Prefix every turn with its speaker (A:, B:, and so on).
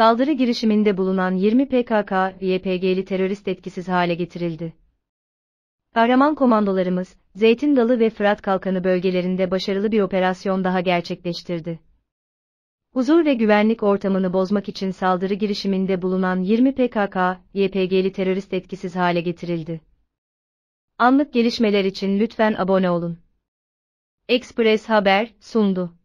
A: Saldırı girişiminde bulunan 20 PKK-YPG'li terörist etkisiz hale getirildi. Kahraman komandolarımız, Zeytin Dalı ve Fırat Kalkanı bölgelerinde başarılı bir operasyon daha gerçekleştirdi. Huzur ve güvenlik ortamını bozmak için saldırı girişiminde bulunan 20 PKK-YPG'li terörist etkisiz hale getirildi. Anlık gelişmeler için lütfen abone olun. Express
B: Haber sundu.